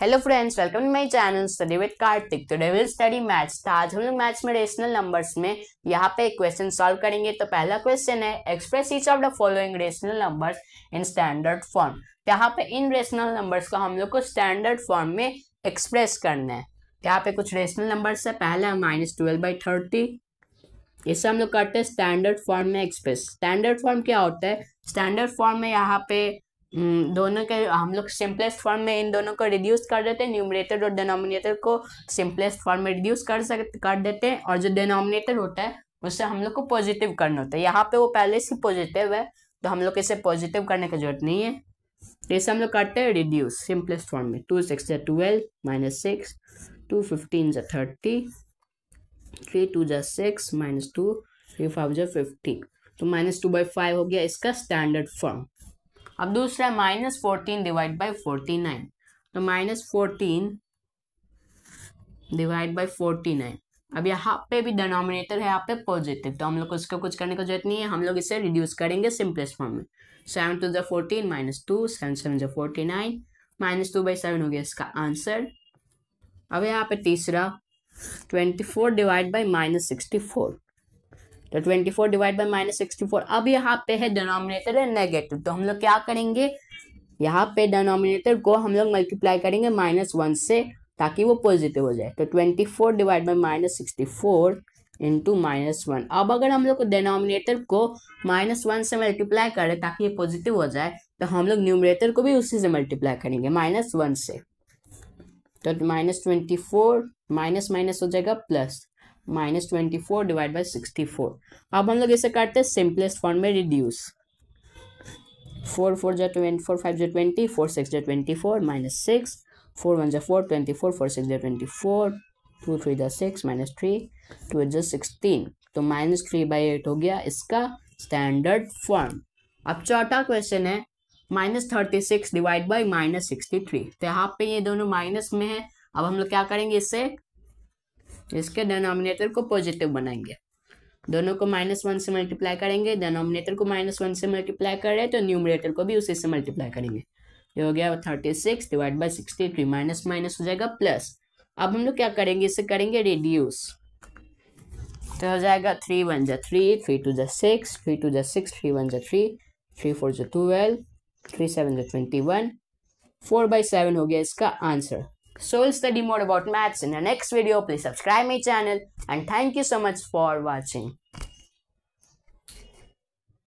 Hello friends welcome to my channel study with Kartik today will study maths आज हम लोग maths में rational numbers में यहाँ पे क्वेश्चन सॉल्व करेंगे तो पहला क्वेश्चन है express each of the following rational numbers in standard form यहाँ पे इन रेशनल नंबर्स को हम लोग को स्टैंडर्ड फॉर्म में एक्सप्रेस करना है तो यहाँ पे कुछ रेशनल नंबर्स है पहला माइनस ट्वेल्व बाई थर्टी इसे हम लोग करते हैं स्टैंडर्ड फॉर्म में एक्सप्रेस स्टैंडर्ड फॉर्म क्या होता है स्टैंडर्ड फॉर्म में यहाँ पे दोनों के हम लोग सिंपलेस्ट फॉर्म में इन दोनों को रिड्यूस कर देते हैं न्यूमरेटर और डिनोमिनेटर को सिंपलेस्ट फॉर्म में रिड्यूस कर सक कर देते हैं और जो डिनोमिनेटर होता है उससे हम लोग को पॉजिटिव करना होता है यहाँ पे वो पहले से पॉजिटिव है तो हम लोग इसे पॉजिटिव करने की जरूरत नहीं है तो इसे हम लोग करते हैं रिड्यूस सिंपलेस्ट फॉर्म में टू सिक्स या twelve minus six two fifteen या थर्टी थ्री टू या six minus two three five या फिफ्टीन तो माइनस टू बाई फाइव हो गया इसका स्टैंडर्ड फॉर्म अब दूसरा minus fourteen divide by forty nine तो minus fourteen divide by forty nine अब यहाँ पे भी डिनोमिनेटर है यहाँ पे पॉजिटिव तो हम लोग को इसको कुछ करने की जरूरत नहीं है हम लोग इसे रिड्यूस करेंगे सिंपलेस्ट फॉर्म में सेवन टू जो fourteen minus two seven seven जो forty nine minus two by seven हो गया इसका आंसर अब यहाँ पे तीसरा twenty four divide by minus sixty four तो 24 डिवाइड बाई माइनस सिक्सटी अब यहाँ पे है डिनोमिनेटर है नेगेटिव तो हम लोग क्या करेंगे यहाँ पे डिनोमिनेटर को हम लोग मल्टीप्लाई करेंगे माइनस वन से ताकि वो पॉजिटिव हो जाए तो 24 four divide by minus sixty four into minus one अब अगर हम लोग डिनोमिनेटर को माइनस वन से मल्टीप्लाई करें ताकि ये पॉजिटिव हो जाए तो हम लोग न्यूमिनेटर को भी उसी से मल्टीप्लाई करेंगे माइनस वन से तो minus twenty four minus minus हो जाएगा plus minus twenty four divide by sixty four अब हम लोग इसे काटते हैं सिंपलेस्ट फॉर्म में रिड्यूस फोर फोर जो ट्वेंटी फोर फाइव जो ट्वेंटी फोर सिक्स जो twenty four minus six four one जो four twenty four four six जो ट्वेंटी फोर टू थ्री जो six minus three two eight जो sixteen तो minus three by eight हो गया इसका स्टैंडर्ड फॉर्म अब चौथा क्वेश्चन है minus thirty six divide by minus sixty three तो यहाँ पे ये दोनों माइनस में है अब हम लोग क्या करेंगे इसे इसके डेनोमिनेटर को पॉजिटिव बनाएंगे दोनों को माइनस वन से मल्टीप्लाई करेंगे डेनोमिनेटर को माइनस वन से मल्टीप्लाई करें तो न्यूमिनेटर को भी उसी से मल्टीप्लाई करेंगे ये हो गया thirty six divide by sixty three minus minus हो जाएगा प्लस अब हम लोग क्या करेंगे इसे करेंगे रिड्यूस तो हो जाएगा थ्री वन जै थ्री थ्री टू जै सिक्स थ्री टू जै सिक्स थ्री वन जै थ्री थ्री फोर जा ट्वेल्व थ्री सेवन जा twenty one four by seven हो गया इसका answer so we'll study more about maths in the next video. Please subscribe my channel and thank you so much for watching.